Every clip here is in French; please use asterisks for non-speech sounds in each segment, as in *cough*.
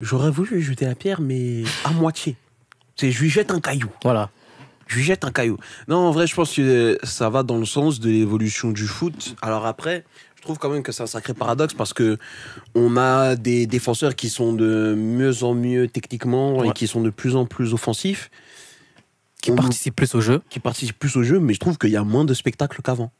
J'aurais voulu jeter la pierre, mais à moitié. C'est je lui jette un caillou. Voilà. Je lui jette un caillou. Non, en vrai, je pense que ça va dans le sens de l'évolution du foot. Alors après, je trouve quand même que c'est un sacré paradoxe parce que on a des défenseurs qui sont de mieux en mieux techniquement et qui sont de plus en plus offensifs. Qui participent plus au jeu. Qui participent plus au jeu, mais je trouve qu'il y a moins de spectacles qu'avant.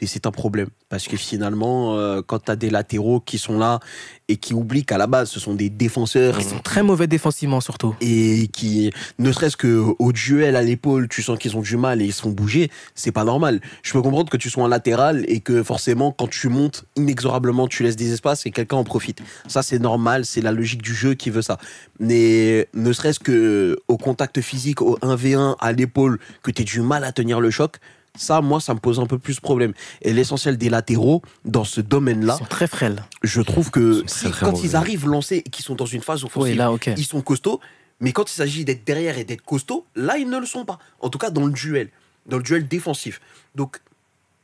Et c'est un problème. Parce que finalement, euh, quand tu as des latéraux qui sont là et qui oublient qu'à la base, ce sont des défenseurs. Ils sont très mauvais défensivement, surtout. Et qui, ne serait-ce qu'au duel à l'épaule, tu sens qu'ils ont du mal et ils se font bouger, c'est pas normal. Je peux comprendre que tu sois un latéral et que forcément, quand tu montes, inexorablement, tu laisses des espaces et quelqu'un en profite. Ça, c'est normal, c'est la logique du jeu qui veut ça. Mais ne serait-ce qu'au contact physique, au 1v1, à l'épaule, que tu aies du mal à tenir le choc, ça, moi, ça me pose un peu plus de problème. Et l'essentiel des latéraux, dans ce domaine-là. sont très frêles. Je trouve que quand ils arrivent lancés et qu'ils sont dans une phase offensive, ils sont costauds. Mais quand il s'agit d'être derrière et d'être costaud, là, ils ne le sont pas. En tout cas, dans le duel. Dans le duel défensif. Donc,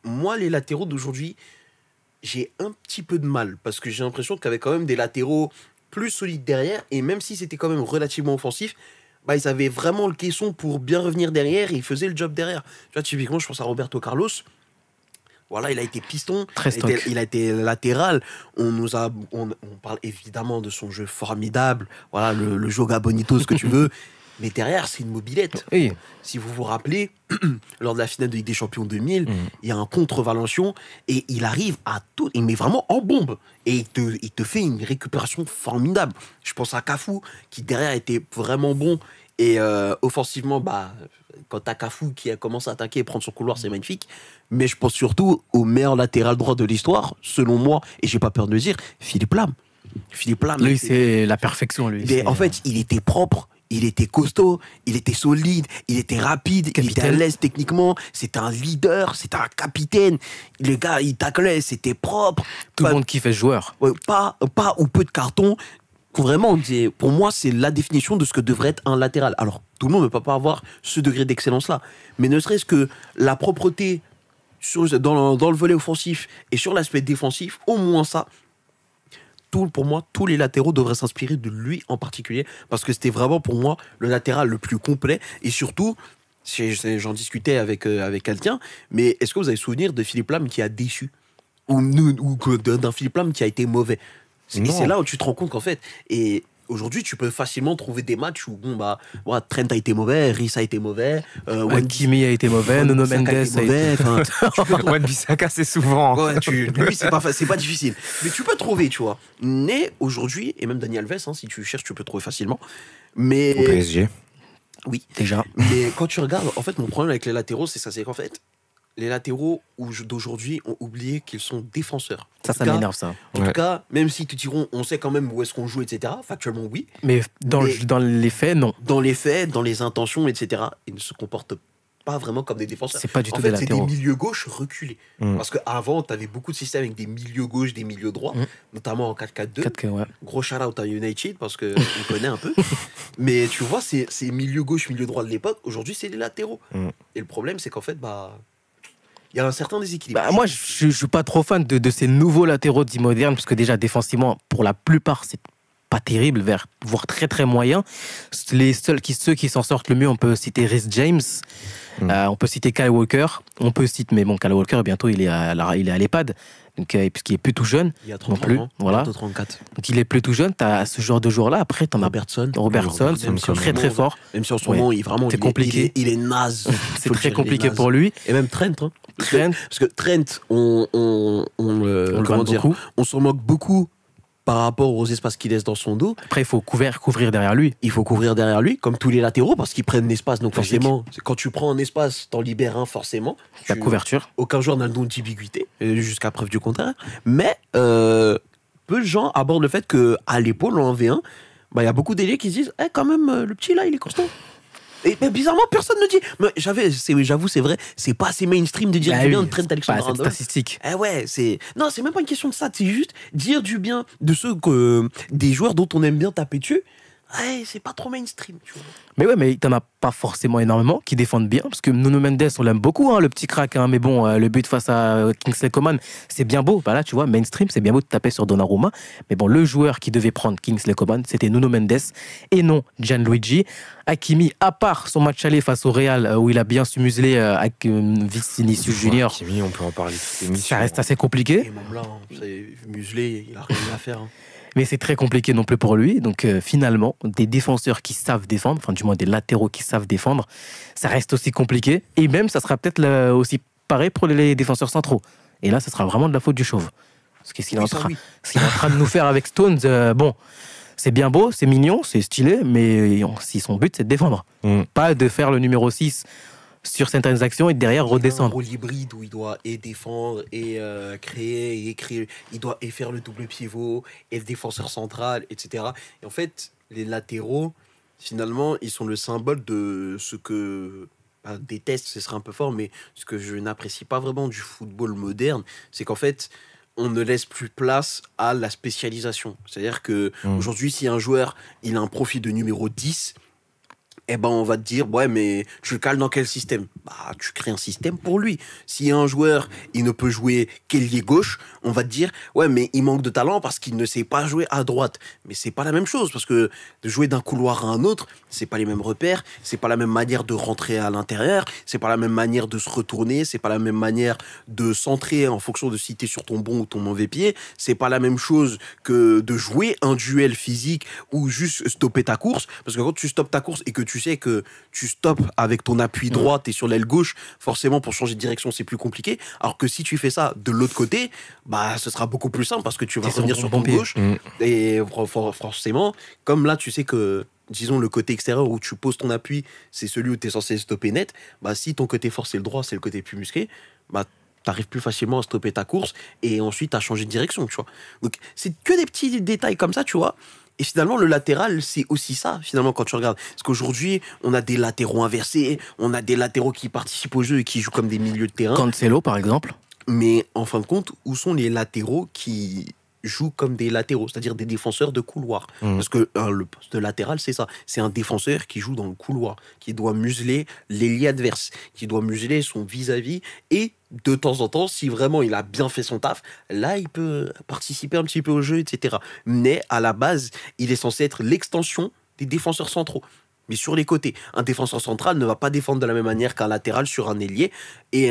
moi, les latéraux d'aujourd'hui, j'ai un petit peu de mal. Parce que j'ai l'impression qu'il quand même des latéraux plus solides derrière. Et même si c'était quand même relativement offensif, bah, ils avaient vraiment le caisson pour bien revenir derrière et ils faisaient le job derrière. Tu vois, typiquement, je pense à Roberto Carlos. Voilà, il a été piston, Très il, a été latéral. On nous a, on, parle évidemment de son jeu formidable. Voilà, le, le Joga Bonito, ce que tu veux. *laughs* Mais derrière, c'est une mobilette. Si vous vous rappelez, *clears throat* lors de la finale de Ligue des Champions 2000, mm. il y a un contre Valencion et il arrive à tout. Il met vraiment en bombe et il te, il te fait une récupération formidable. Je pense à Cafou qui derrière était vraiment bon et euh, offensivement, bah, quand as Cafou qui commence à attaquer et prendre son couloir, c'est magnifique. Mais je pense surtout au meilleur latéral droit de l'histoire, selon moi, et j'ai pas peur de le dire, Philippe Lam. Philippe Lam. Lui, c'est la perfection, lui. Mais en fait, il était propre, il était costaud, il était solide, il était rapide, il était à techniquement, c'était un leader, c'était un capitaine. Le gars, il taclait, c'était propre. Tout le monde qui ce joueur. pas, pas ou peu de cartons. Vraiment, pour moi, c'est la définition de ce que devrait être un latéral. Alors, tout le monde ne peut pas avoir ce degré d'excellence-là. Mais ne serait-ce que la propreté dans, le volet offensif et sur l'aspect défensif, au moins ça, pour moi, tous les latéraux devraient s'inspirer de lui en particulier, parce que c'était vraiment pour moi le latéral le plus complet, et surtout, j'en discutais avec, euh, avec quelqu'un, mais est-ce que vous avez souvenir de Philippe Lam qui a déçu Ou, d'un Philippe Lam qui a été mauvais C'est là où tu te rends compte qu'en fait, et aujourd'hui, tu peux facilement trouver des matchs où, bon, bah, Trent a été mauvais, Rice a été mauvais, euh, Kimi a été mauvais, Nono Mendes a été mauvais. *laughs* Wan Bissaka, c'est souvent. lui, c'est pas, pas difficile. Mais tu peux trouver, tu vois. Mais aujourd'hui, et même Daniel Vess, hein, si tu cherches, tu peux trouver facilement. Mais. PSG. Oui. Déjà. Mais quand tu regardes, en fait, mon problème avec les latéraux, c'est ça, c'est qu'en fait, les latéraux d'aujourd'hui ont oublié qu'ils sont défenseurs. ça, ça m'énerve, ça. En tout cas, même s'ils te diront, on sait quand même où est-ce qu'on joue, etc., factuellement, oui. Mais dans, les faits, non. Dans les faits, dans les intentions, etc., ils ne se comportent pas vraiment comme des défenseurs. C'est pas du tout fait, des latéraux. C'est des milieux gauches reculés. Mm. Parce qu'avant, tu avais beaucoup de systèmes avec des milieux gauches, des milieux droits, mm. notamment en 4-4-2. Gros shout à United, parce qu'on connaît un peu. *laughs* mais tu vois, ces milieux gauche, milieux droits de l'époque, aujourd'hui, c'est des latéraux. Mm. Et le problème, c'est qu'en fait, bah il y a un certain déséquilibre. Bah, moi, je, ne suis pas trop fan de, ces nouveaux latéraux dits modernes, puisque déjà, défensivement, pour la plupart, c'est pas terrible, voire très très moyen. Les seuls qui, ceux qui s'en sortent le mieux, on peut citer Rhys James, mm. euh, on peut citer Kyle Walker, on peut citer, mais bon, Kyle Walker, bientôt il est à, il est à l'EHPAD, donc, euh, puisqu'il est plus tout jeune. Il y a plus, ans, hein. voilà. 34. Donc il est plus tout jeune, tu as ce genre de joueur-là. Après, tu en as Robertson. Robertson, c'est très très, très fort. Même sur son ouais. il, vraiment, est il compliqué. il, est, *laughs* il naze. c'est très compliqué pour lui. Et même Trent. Hein. Trent. *laughs* Parce que Trent, on, on, on, on comment dire, beaucoup. on s'en moque beaucoup par rapport aux espaces qu'il laisse dans son dos. Après, il faut couvrir, couvrir derrière lui. Il faut couvrir derrière lui, comme tous les latéraux, parce qu'ils prennent l'espace. Donc forcément, quand tu prends un espace, t'en libères un forcément. La couverture. Aucun joueur n'a le don d'ambiguïté, euh, jusqu'à preuve du contraire. Mais euh, peu de gens abordent le fait qu'à l'épaule, en V1, bah, il y a beaucoup d'élèves qui se disent eh, quand même, euh, le petit là, il est constant. Et bizarrement, personne ne dit. Mais j'avais, j'avoue, c'est vrai, c'est pas assez mainstream de dire bah du bien de Trent Alexander. C'est statistique. Eh ouais, c'est. Non, c'est même pas une question de ça. C'est juste dire du bien de ceux que. des joueurs dont on aime bien taper dessus c'est pas trop mainstream. Tu vois. Mais ouais, mais il t'en a pas forcément énormément qui défendent bien, parce que Nuno Mendes, on l'aime beaucoup, hein, le petit crack, hein, mais bon, euh, le but face à euh, Kingsley Coman, c'est bien beau. Bah là, tu vois, mainstream, c'est bien beau de taper sur Donnarumma, mais bon, le joueur qui devait prendre Kingsley Coman, c'était Nuno Mendes et non Gianluigi. Hakimi, à part son match aller face au Real, euh, où il a bien su museler avec Vinicius Junior. Hakimi, on peut en parler. Ça reste hein. assez compliqué. il a rien à faire mais c'est très compliqué non plus pour lui. Donc euh, finalement, des défenseurs qui savent défendre, enfin du moins des latéraux qui savent défendre, ça reste aussi compliqué. Et même, ça sera peut-être aussi pareil pour les défenseurs centraux. Et là, ça sera vraiment de la faute du chauve. Parce que qu'il est, en train de nous faire avec Stones, euh, bon, c'est bien beau, c'est mignon, c'est stylé, mais euh, si son but c'est de défendre, mm. pas de faire le numéro 6 sur certaines actions et derrière redescendre. Il un rôle hybride où il doit et défendre et euh, créer et écrire, il doit et faire le double pivot et le défenseur central, etc. Et en fait, les latéraux, finalement, ils sont le symbole de ce que bah, déteste, ce serait un peu fort, mais ce que je n'apprécie pas vraiment du football moderne, c'est qu'en fait, on ne laisse plus place à la spécialisation. C'est-à-dire que mmh. aujourd'hui, si un joueur, il a un profil de numéro 10, eh ben on va te dire ouais mais tu le cales dans quel système Bah tu crées un système pour lui. S'il y a un joueur il ne peut jouer qu'ailier gauche, on va te dire ouais mais il manque de talent parce qu'il ne sait pas jouer à droite. Mais c'est pas la même chose parce que de jouer d'un couloir à un autre, c'est pas les mêmes repères, c'est pas la même manière de rentrer à l'intérieur, c'est pas la même manière de se retourner, c'est pas la même manière de centrer en fonction de si tu es sur ton bon ou ton mauvais pied, c'est pas la même chose que de jouer un duel physique ou juste stopper ta course parce que quand tu stoppes ta course et que tu tu sais que tu stops avec ton appui mm. droit, tu sur l'aile gauche, forcément pour changer de direction c'est plus compliqué. Alors que si tu fais ça de l'autre côté, bah ce sera beaucoup plus simple parce que tu vas revenir sur ton gauche. Mm. Et forcément, comme là tu sais que disons le côté extérieur où tu poses ton appui, c'est celui où tu es censé stopper net, bah si ton côté fort c'est le droit, c'est le côté plus musqué bah t'arrives plus facilement à stopper ta course et ensuite à changer de direction, tu vois. Donc c'est que des petits détails comme ça, tu vois, et finalement, le latéral, c'est aussi ça, finalement, quand tu regardes. Parce qu'aujourd'hui, on a des latéraux inversés, on a des latéraux qui participent au jeu et qui jouent comme des milieux de terrain. Cancelo, par exemple. Mais en fin de compte, où sont les latéraux qui jouent comme des latéraux, c'est-à-dire des défenseurs de couloir. Mmh. Parce que hein, le poste latéral, c'est ça. C'est un défenseur qui joue dans le couloir, qui doit museler l'ailier adverse, qui doit museler son vis-à-vis et de temps en temps, si vraiment il a bien fait son taf, là, il peut participer un petit peu au jeu, etc. Mais à la base, il est censé être l'extension des défenseurs centraux mais sur les côtés. Un défenseur central ne va pas défendre de la même manière qu'un latéral sur un ailier, et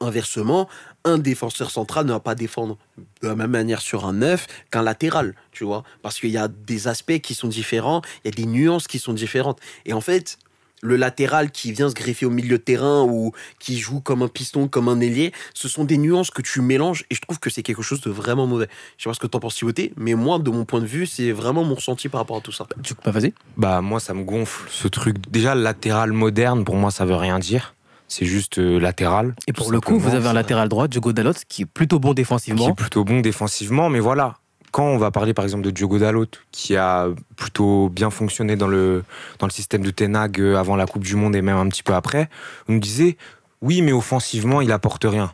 inversement, un défenseur central ne va pas défendre de la même manière sur un neuf qu'un latéral, tu vois. Parce qu'il y a des aspects qui sont différents, il y a des nuances qui sont différentes. Et en fait, le latéral qui vient se greffer au milieu de terrain ou qui joue comme un piston, comme un ailier, ce sont des nuances que tu mélanges et je trouve que c'est quelque chose de vraiment mauvais. Je sais pas ce que t'en penses, Thibauté, mais moi, de mon point de vue, c'est vraiment mon ressenti par rapport à tout ça. Tu peux pas bah, vas Bah, moi, ça me gonfle ce truc. Déjà, latéral moderne, pour moi, ça veut rien dire c'est juste euh, latéral. Et pour le coup, vous avez un latéral droit, Diogo Dalot, qui est plutôt bon défensivement. Qui est plutôt bon défensivement, mais voilà. Quand on va parler par exemple de Diogo Dalot, qui a plutôt bien fonctionné dans le, dans le système de Tenag euh, avant la Coupe du Monde et même un petit peu après, on nous disait oui, mais offensivement, il apporte rien.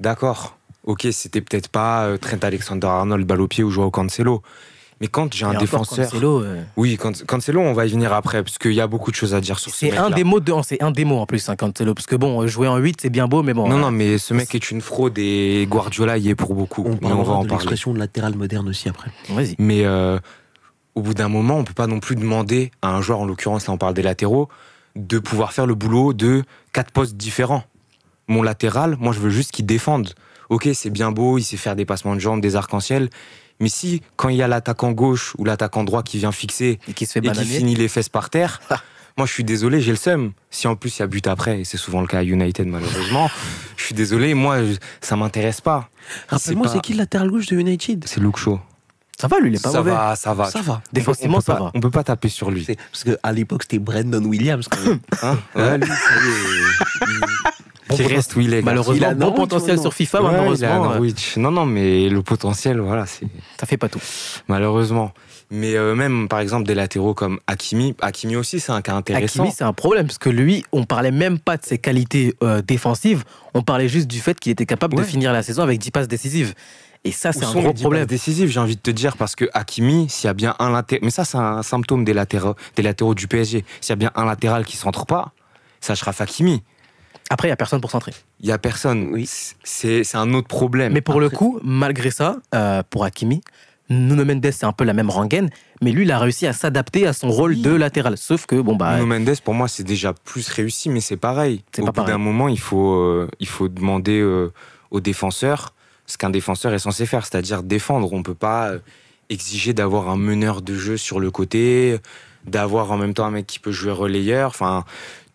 D'accord, ok, c'était peut-être pas euh, Trent Alexander-Arnold, balle au pied ou Joao Cancelo, mais quand j'ai un défenseur. Euh. Oui, quand, Cancelo, on va y venir après, parce qu'il y a beaucoup de choses à dire sur ce mec. Oh, c'est un des mots, c'est un en plus, hein, Cancelo. Parce que bon, euh, jouer en 8, c'est bien beau, mais bon. Non, euh, non, mais ce mec est une fraude et Guardiola y est pour beaucoup. On, on va en de l'expression de latéral moderne aussi après. Vas-y. Mais au bout d'un moment, on peut pas non plus demander à un joueur, en l'occurrence, là, on parle des latéraux, de pouvoir faire le boulot de quatre postes différents. Mon latéral, moi, je veux juste qu'il défende. Ok, c'est bien beau, il sait faire des passements de jambes, des arcs-en-ciel, mais si, quand il y a l'attaquant gauche ou l'attaquant droit qui vient fixer et qui, fait finit les fesses par terre, moi je suis désolé, j'ai le seum. Si en plus il y a but après, et c'est souvent le cas à United malheureusement, je suis désolé, moi ça m'intéresse pas. Rappelle-moi, c'est qui le gauche de United C'est Luke Shaw. Ça va, lui, il est pas ça Va, ça va, ça va. Défensivement, ça va. On peut pas taper sur lui. Parce qu'à l'époque, c'était Brandon Williams. Quand même. *laughs* hein est... reste où il est. Malheureusement, il a bon potentiel sur FIFA, malheureusement. Euh. non, non, mais le potentiel, voilà, c'est. Ça fait pas tout. Malheureusement. Mais euh, même, par exemple, des latéraux comme Hakimi, Hakimi aussi, c'est un cas intéressant. Hakimi, c'est un problème, parce que lui, on parlait même pas de ses qualités euh, défensives, on parlait juste du fait qu'il était capable de finir la saison avec 10 passes décisives. Et ça, c'est un gros problème. décisif, j'ai envie de te dire, parce que Hakimi, s'il y a bien un latéral. Mais ça, c'est un symptôme des latéraux, des latéraux du PSG. S'il y a bien un latéral qui ne centre pas, ça sera Hakimi. Après, il n'y a personne pour centrer. Il n'y a personne. Oui. C'est un autre problème. Mais pour le coup, malgré ça, euh, pour Hakimi, Nuno Mendes, c'est un peu la même rengaine, mais lui, il a réussi à s'adapter à son rôle de latéral. Sauf que, bon, bah. Nuno Mendes, pour moi, c'est déjà plus réussi, mais c'est pareil. Au pas bout d'un moment, il faut, euh, il faut demander euh, aux défenseurs ce qu'un défenseur est censé faire, c'est-à-dire défendre. On ne peut pas euh, exiger d'avoir un meneur de jeu sur le côté, d'avoir en même temps un mec qui peut jouer relayeur. Enfin,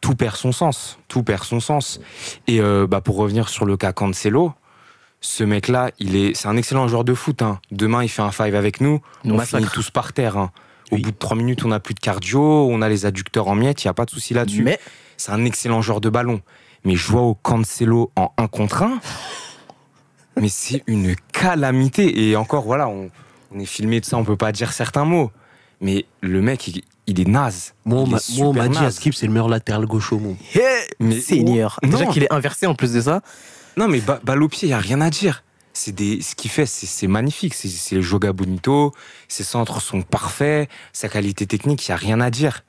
tout perd son sens. Tout perd son sens. Et euh, bah, pour revenir sur le cas Cancelo, ce mec-là, il est, c'est un excellent joueur de foot. Hein. Demain, il fait un five avec nous. On finit tous par terre. Hein. Au bout de trois minutes, on n'a plus de cardio, on a les adducteurs en miettes, il n'y a pas de souci là-dessus. Mais c'est un excellent joueur de ballon. Mais au Cancelo en un contre 1, mais c'est une calamité. Et encore, voilà, on, est filmé de ça, on peut pas dire certains mots. Mais le mec, il, est naze. Moi, il on m'a dit, skip c'est le meilleur latéral gauche au monde. mais Seigneur. Oh, Déjà qu'il est inversé en plus de ça. Non, mais balle au pied, il n'y a rien à dire. C'est ce qu'il fait, c'est magnifique. C'est le joga bonito, ses centres sont parfaits, sa qualité technique, il n'y a rien à dire.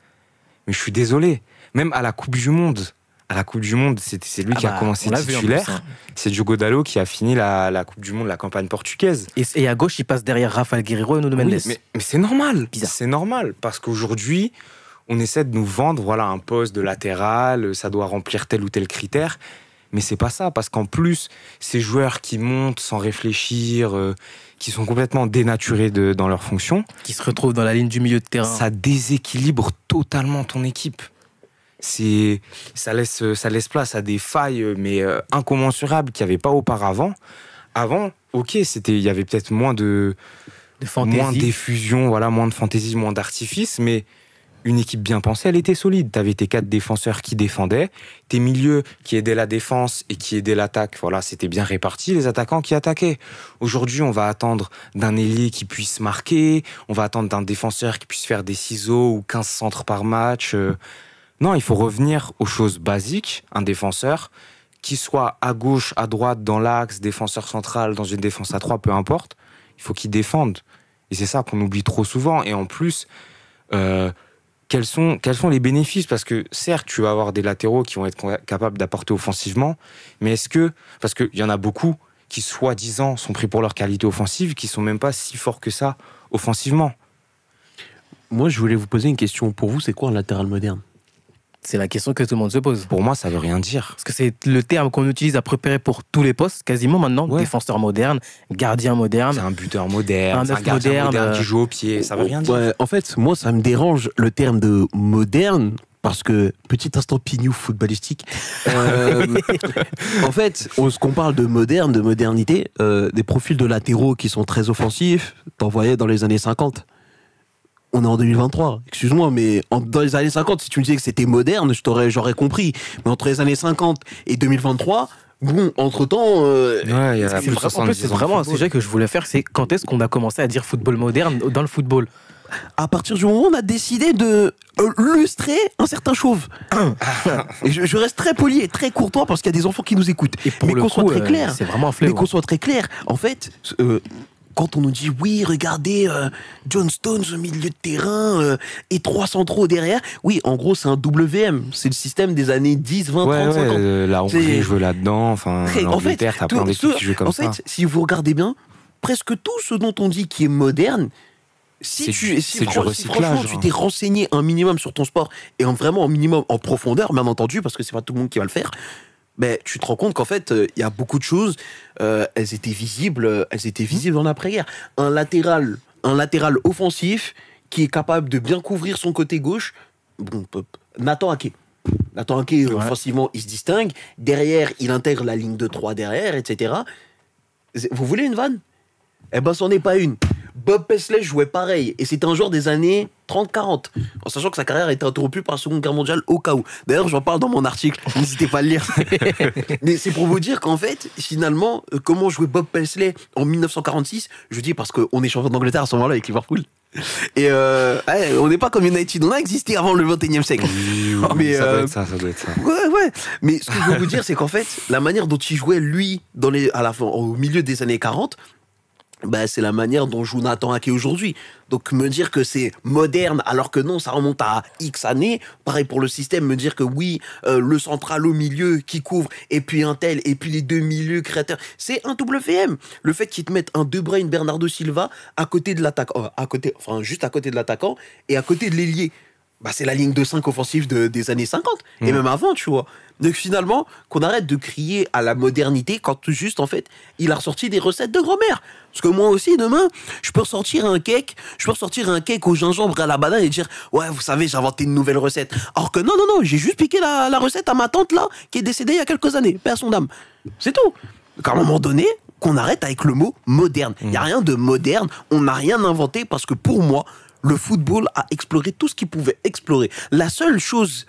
Mais je suis désolé. Même à la Coupe du Monde, la Coupe du Monde, c'est lui ah qui a bah, commencé titulaire. Hein. C'est Diogo Dalo qui a fini la, Coupe du Monde, la campagne portugaise. Et, à gauche, il passe derrière Rafael Guerrero et Nuno Mendes. mais, mais c'est normal. C'est normal parce qu'aujourd'hui, on essaie de nous vendre voilà un poste de latéral, ça doit remplir tel ou tel critère. Mais c'est pas ça, parce qu'en plus, ces joueurs qui montent sans réfléchir, euh, qui sont complètement dénaturés dans leur fonction, qui se retrouvent dans la ligne du milieu de terrain, ça déséquilibre totalement ton équipe c'est ça laisse ça laisse place à des failles mais euh, incommensurables qu'il n'y avait pas auparavant. Avant, ok, c'était il y avait peut-être moins de, de moins d'effusion, voilà, moins de fantaisie, moins d'artifice, mais une équipe bien pensée, elle était solide. Tu avais tes quatre défenseurs qui défendaient, tes milieux qui aidaient la défense et qui aidaient l'attaque. Voilà, c'était bien réparti, les attaquants qui attaquaient. Aujourd'hui, on va attendre d'un ailier qui puisse marquer, on va attendre d'un défenseur qui puisse faire des ciseaux ou 15 centres par match. Euh, non, il faut revenir aux choses basiques. Un défenseur, qui soit à gauche, à droite, dans l'axe, défenseur central, dans une défense à trois, peu importe, il faut qu'il défende. Et c'est ça qu'on oublie trop souvent. Et en plus, euh, quels, sont, quels sont les bénéfices Parce que certes, tu vas avoir des latéraux qui vont être capables d'apporter offensivement, mais est-ce que. Parce qu'il y en a beaucoup qui, soi-disant, sont pris pour leur qualité offensive, qui sont même pas si forts que ça offensivement. Moi, je voulais vous poser une question. Pour vous, c'est quoi un latéral moderne c'est la question que tout le monde se pose. Pour moi, ça veut rien dire. Parce que c'est le terme qu'on utilise à préparer pour tous les postes, quasiment maintenant. Défenseur moderne, gardien moderne. C'est un buteur moderne, un, gardien moderne, euh, qui joue au pied, ça veut rien dire. en fait, moi, ça me dérange le terme de moderne parce que petit instant pignou footballistique. *laughs* Euh, en fait, on, ce qu'on parle de moderne, de modernité, euh, des profils de latéraux qui sont très offensifs, t'en voyais dans les années 50 on est en 2023. Excuse-moi, mais dans les années 50, si tu me disais que c'était moderne, je t'aurais, j'aurais compris. Mais entre les années 50 et 2023, bon, entre temps, euh, c'est, en c'est vraiment un sujet que je voulais faire, c'est quand est-ce qu'on a commencé à dire football moderne dans le football à partir du moment où on a décidé de euh, lustrer un certain chauve. *coughs* et je, reste très poli et très courtois parce qu'il y a des enfants qui nous écoutent. mais qu'on soit très euh, clair, c'est vraiment un fléau. Mais qu'on hein. soit très clair, en fait, quand on nous dit oui, regardez euh, John Stones au milieu de terrain euh, et trois centraux derrière, oui, en gros, c'est un WM. C'est le système des années 10, 20, ouais, 30, ouais, 50. Euh, la là-dedans, enfin, *laughs* en fait, plein de qui comme ça. En fait, si vous regardez bien, presque tout ce dont on dit qui est moderne, si tu, si, franchement tu hein. t'es renseigné un minimum sur ton sport et en, vraiment un minimum en profondeur, même entendu, parce que c'est pas tout le monde qui va le faire, mais tu te rends compte qu'en fait, euh, il y a beaucoup de choses, euh, elles étaient visibles, euh, elles étaient visibles dans après guerre Un latéral, un latéral offensif qui est capable de bien couvrir son côté gauche, bon, Nathan Ake. Nathan Ake, offensivement, il se distingue. Derrière, il intègre la ligne de 3 derrière, etc. Vous voulez une vanne Eh ben, c'en est pas une. Bob Paisley jouait pareil. Et c'était un joueur des années 30-40. En sachant que sa carrière a été interrompue par la Seconde Guerre mondiale au cas où. D'ailleurs, j'en parle dans mon article. *laughs* N'hésitez pas à le lire. *laughs* Mais c'est pour vous dire qu'en fait, finalement, euh, comment jouait Bob Paisley en 1946 Je dis parce qu'on est champion d'Angleterre à ce moment-là avec Liverpool. Et euh, on n'est pas comme United, on a existé avant le 21 e siècle. mais ça, doit euh, être ça, ça doit être ça. Ouais, ouais. Mais ce que je veux vous dire, c'est qu'en fait, la manière dont il jouait, lui, dans les, à la fin, au milieu des années 40, bah, c'est la manière dont joue Nathan Ake aujourd'hui. Donc me dire que c'est moderne alors que non, ça remonte à X années. Pareil pour le système, me dire que oui, euh, le central au milieu qui couvre, et puis un tel, et puis les deux milieux créateurs, c'est un WM. Le fait qu'ils te mettent un deux brain Bernardo Silva à côté de l'attaquant, euh, à côté, enfin juste à côté de l'attaquant et à côté de l'ailier bah, c'est la ligne de 5 offensive des années 50 et mm. même avant, tu vois. Donc finalement, qu'on arrête de crier à la modernité quand tout juste, en fait, il a ressorti des recettes de grand-mère. Parce que moi aussi, demain, je peux ressortir un cake, je peux ressortir un cake au gingembre à la banane et dire, ouais, vous savez, j'ai inventé une nouvelle recette. Or que non, non, non, j'ai juste piqué la, recette à ma tante là, qui est décédée il y a quelques années, père son C'est tout. Qu'à un moment donné, qu'on arrête avec le mot moderne. Il n'y a mm. rien de moderne, on n'a rien inventé parce que pour moi, le football a exploré tout ce qu'il pouvait explorer. La seule chose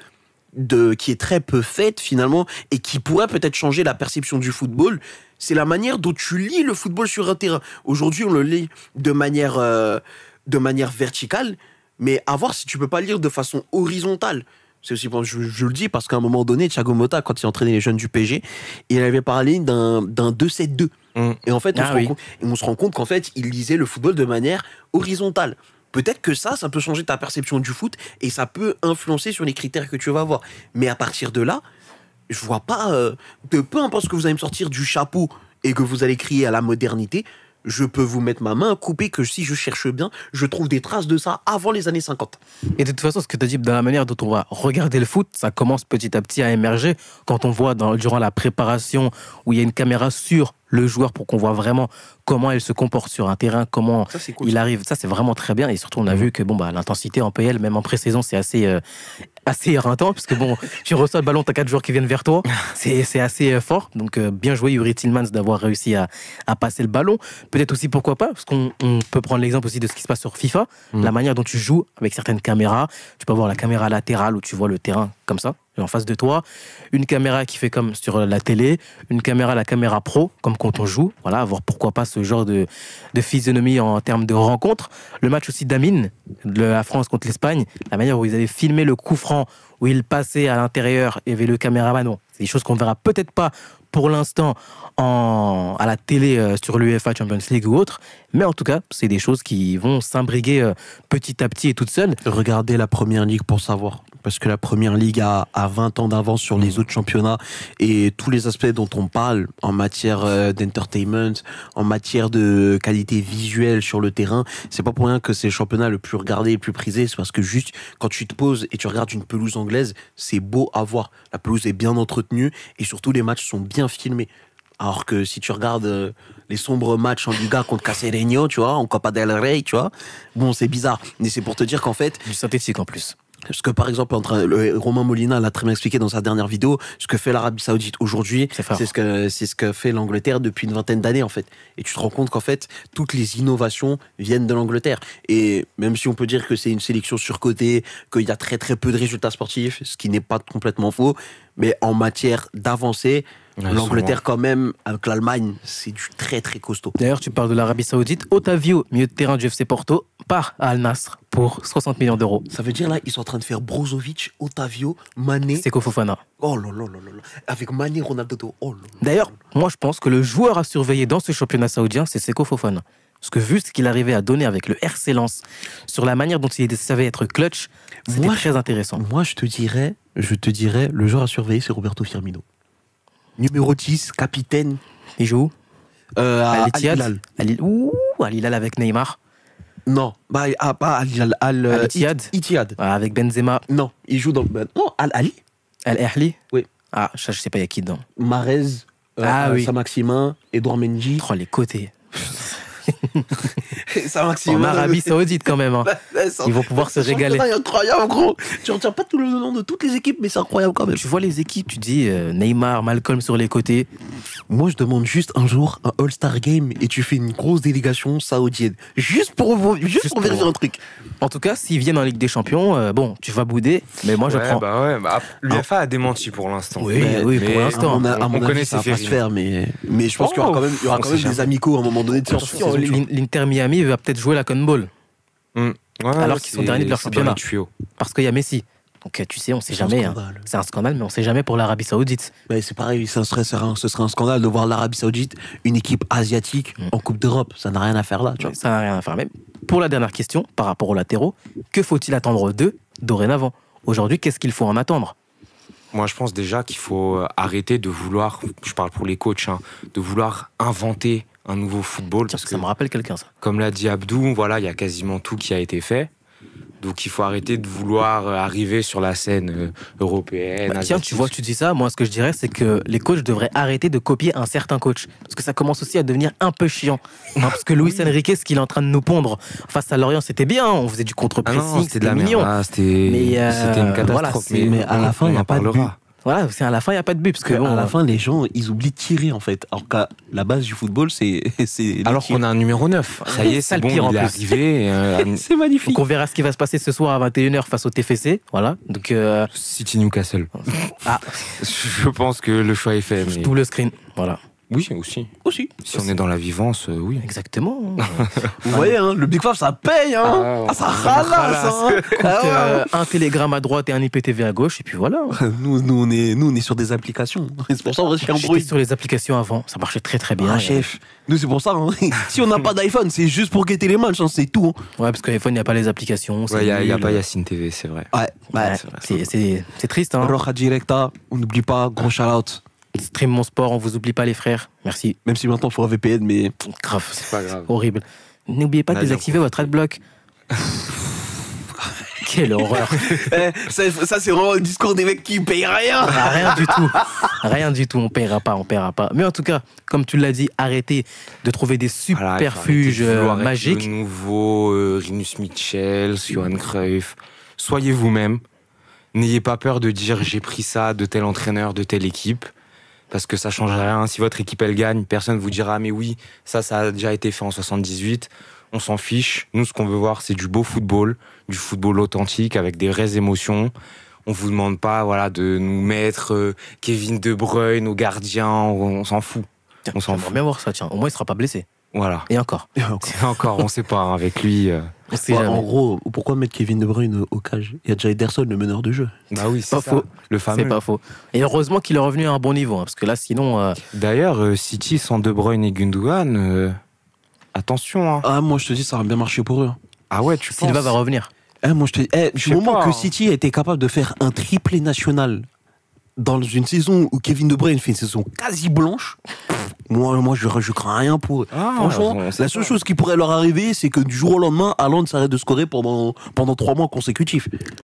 de, qui est très peu faite finalement et qui pourrait peut-être changer la perception du football, c'est la manière dont tu lis le football sur un terrain. Aujourd'hui, on le lit de manière, euh, de manière verticale, mais à voir si tu peux pas lire de façon horizontale. C'est aussi, je, je, le dis parce qu'à un moment donné, Thiago Motta, quand il entraînait les jeunes du PG, il avait parlé d'un 2-7-2. Mm. Et en fait, on, ah se on se rend compte qu'en fait, il lisait le football de manière horizontale. Peut-être que ça, ça peut changer ta perception du foot et ça peut influencer sur les critères que tu vas avoir. Mais à partir de là, je vois pas. de euh, peu importe ce que vous allez me sortir du chapeau et que vous allez crier à la modernité, je peux vous mettre ma main coupée que si je cherche bien, je trouve des traces de ça avant les années 50. Et de toute façon, ce que tu as dit, dans la manière dont on va regarder le foot, ça commence petit à petit à émerger. Quand on voit dans, durant la préparation où il y a une caméra sur le joueur pour qu'on voit vraiment comment elle se comporte sur un terrain, comment il arrive. Ça, c'est vraiment très bien. Et surtout, on a mhm. vu que bon, bah, l'intensité en PL, même en pré-saison, c'est assez, euh, assez éreintant, parce que bon, *laughs* tu reçois le ballon, tu as quatre joueurs qui viennent vers toi. *laughs* C'est assez euh, fort. Donc, euh, bien joué, Yuri Tillmans, d'avoir réussi à, passer le ballon. Peut-être aussi, pourquoi pas, parce qu'on peut prendre l'exemple aussi de ce qui se passe sur FIFA, mhm. la manière dont tu joues avec certaines caméras. Tu peux avoir la caméra latérale où tu vois le terrain comme ça, en face de toi, une caméra qui fait comme sur la télé, une caméra, la caméra pro, comme quand on joue, voilà, avoir pourquoi pas ce genre de, physionomie en termes de rencontre. Le match aussi d'Amine, la France contre l'Espagne, la manière où ils avaient filmé le coup franc, où il passait à l'intérieur et avait le caméraman, c'est des choses qu'on verra peut-être pas pour l'instant à la télé euh, sur l'UEFA Champions League ou autre. Mais en tout cas, c'est des choses qui vont s'imbriguer euh, petit à petit et toutes seules. Regardez la première ligue pour savoir parce que la première ligue a, 20 ans d'avance sur les autres championnats et tous les aspects dont on parle en matière euh, d'entertainment, en matière de qualité visuelle sur le terrain, c'est pas pour rien que c'est le championnat le plus regardé, le plus prisé, c'est parce que juste quand tu te poses et tu regardes une pelouse anglaise, c'est beau à voir. La pelouse est bien entretenue et surtout les matchs sont bien filmés. Alors que si tu regardes euh, les sombres matchs en Liga contre Casereño, tu vois, en Copa del Rey, tu vois, bon, c'est bizarre. Mais c'est pour te dire qu'en fait. Du synthétique en plus ce que par exemple le, Romain Molina l'a très bien expliqué dans sa dernière vidéo ce que fait l'Arabie Saoudite aujourd'hui c'est ce que c'est ce que fait l'Angleterre depuis une vingtaine d'années en fait et tu te rends compte qu'en fait toutes les innovations viennent de l'Angleterre et même si on peut dire que c'est une sélection surcotée qu'il y a très très peu de résultats sportifs ce qui n'est pas complètement faux mais en matière d'avancée L'Angleterre, quand même, avec l'Allemagne, c'est du très très costaud. D'ailleurs, tu parles de l'Arabie Saoudite. Otavio, milieu de terrain du FC Porto, part à Al Nasr pour 60 millions d'euros. Ça veut dire là, ils sont en train de faire Brozovic, Otavio, Mané. Seko Fofana. Oh là là Avec Mané, Ronaldo. Oh D'ailleurs, moi je pense que le joueur à surveiller dans ce championnat saoudien, c'est Seko Fofana. Parce que vu ce qu'il arrivait à donner avec le RC Lens, sur la manière dont il savait être clutch, c'était très intéressant. Moi, je te dirais, je te dirais, le joueur à surveiller, c'est Roberto Firmino numéro 10, capitaine. Il joue euh, à al hilal Al-Hilal avec Neymar. Non, bah, ah, pas Al-Hilal. Al-Ittihad. Euh, ah, avec Benzema. Non, il joue dans bah, Non, Al-Ali. Al-Ahli Oui. Ah, je sais pas, il y a qui dedans Marez, euh, ah, maximin Edouard Mendy. Oh, les côtés. *laughs* *laughs* en Arabie Saoudite quand même. Hein. *laughs* Ils vont pouvoir se régaler. C'est incroyable, gros. Tu retiens pas tout le nom de toutes les équipes, mais c'est incroyable quand même. Tu vois les équipes, tu dis euh, Neymar, Malcolm sur les côtés. Moi, je demande juste un jour un All-Star Game et tu fais une grosse délégation saoudienne. Juste pour, juste, pour vérifier un truc. En tout cas, s'ils viennent en Ligue des Champions, euh, bon, tu vas bouder, mais moi, je prends. Bah ouais, bah, ah. L'UFA a démenti pour l'instant. Oui, oui pour l'instant. On, a, on, on connaît ses faire, mais, mais je pense qu'il y aura quand même, des amicaux à un moment donné. de sur, l'Inter Miami va peut-être jouer la Con Ball. Hmm. alors qu'ils sont derniers de leur championnat. Parce qu'il y a Messi. Donc tu sais, on sait jamais. Hein. C'est un scandale, mais on sait jamais pour l'Arabie Saoudite. c'est pareil, ça serait, ce serait un scandale de voir l'Arabie Saoudite, une équipe asiatique, hmm. en Coupe d'Europe. Ça n'a rien à faire là. Ça n'a rien à faire. pour la dernière question, par rapport aux latéraux, que faut-il attendre d'eux dorénavant Aujourd'hui, qu'est-ce qu'il faut en attendre moi, je pense déjà qu'il faut euh, arrêter de vouloir, je parle pour les coachs, hein, de vouloir inventer un nouveau football. Parce ça, que, ça me rappelle quelqu'un, ça. Comme l'a dit Abdou, voilà, il y a quasiment tout qui a été fait. Donc il faut arrêter de vouloir euh, arriver sur la scène euh, européenne. Bah, tiens, tu vois, tu dis ça. Moi, ce que je dirais, c'est que les coachs devraient arrêter de copier un certain coach. Parce que ça commence aussi à devenir un peu chiant. *laughs* Hein, parce que Luis Enrique, ce qu'il est en train de nous pondre face à Lorient, c'était bien. On faisait du ah contre-pressing, c'était c'était mignon. Ah, c'était euh, une catastrophe. mais, à la fin, il n'y a pas de voilà, c'est à la fin, il n'y a pas de but. Parce que à la euh, fin, les gens, ils oublient de tirer, en fait. Alors que la base du football, c'est. *laughs* Alors qu'on a un numéro 9. Ça y est, c'est bon, il est arrivé. *laughs* Euh, c'est magnifique. Donc on verra ce qui va se passer ce soir à 21h face au TFC. Voilà. Donc, euh, City Newcastle. Ah. *laughs* Je pense que le choix est fait. Mais... Tout le screen. Voilà. Oui, aussi. Aussi. Si on est dans la vivance, euh, oui. Exactement. *laughs* Vous voyez, hein, le Big Five, ça paye. Hein. Ah, ah, ça ralasse. Hein. *laughs* Ah, euh, un télégramme à droite et un IPTV à gauche, et puis voilà. *laughs* nous, nous, on est, nous, on est sur des applications. C'est pour ça bruit. sur les applications avant. Ça marchait très, très bien. chef. Nous, c'est pour ça. Hein. si on n'a pas d'iPhone, c'est juste pour guetter les matchs. Hein, c'est tout. Ouais, parce qu'iPhone, il n'y a pas les applications. Il n'y a, a pas Yacine TV, c'est vrai. Ouais, c'est triste. Hein. Roja Directa, on n'oublie pas, gros shout-out. Stream mon sport, on vous oublie pas les frères. Merci. Même si maintenant il faut un VPN, mais. Grave, c'est pas grave. Horrible. N'oubliez pas de désactiver votre adblock. *laughs* Quelle horreur. Eh, ça, c'est vraiment le discours des mecs qui payent rien. Ah, rien du tout. Rien du tout. On paiera pas, on paiera pas. Mais en tout cas, comme tu l'as dit, arrêtez de trouver des superfuges euh, magiques. nouveau, euh, Rinus Mitchell, Johan Cruyff. Soyez vous-même. N'ayez pas peur de dire j'ai pris ça de tel entraîneur, de telle équipe parce que ça change rien. Si votre équipe elle gagne, personne vous dira mais oui, ça ça a déjà été fait en 78. On s'en fiche. Nous ce qu'on veut voir c'est du beau football, du football authentique avec des vraies émotions. On vous demande pas voilà de nous mettre euh, Kevin De Bruyne au gardien, on, s'en fout. on s'en fout. bien voir ça tiens. Au moins il sera pas blessé. Voilà. Et encore. Et encore. on ne sait pas hein, avec lui. c'est euh. en gros, pourquoi mettre Kevin De Bruyne au cage Il y a déjà Ederson, le meneur de jeu. Bah oui, c'est pas faux. Le fameux. C'est pas faux. Et heureusement qu'il est revenu à un bon niveau, hein, parce que là, sinon. Euh, D'ailleurs, euh, City sans De Bruyne et Gundogan, attention. Hein. Ah, moi, je te dis, ça aurait bien marché pour eux. Hein. Ah ouais, tu penses Silva va revenir. Eh, moi, je te dis, eh, du moment que City était capable de faire un triplé national dans une saison où Kevin De Bruyne fait une saison quasi blanche, moi, moi je, je crains rien pour eux. Ah, Franchement, la seule chose qui pourrait leur arriver, c'est que du jour au lendemain, Haaland s'arrête de scorer pendant, pendant trois mois consécutifs.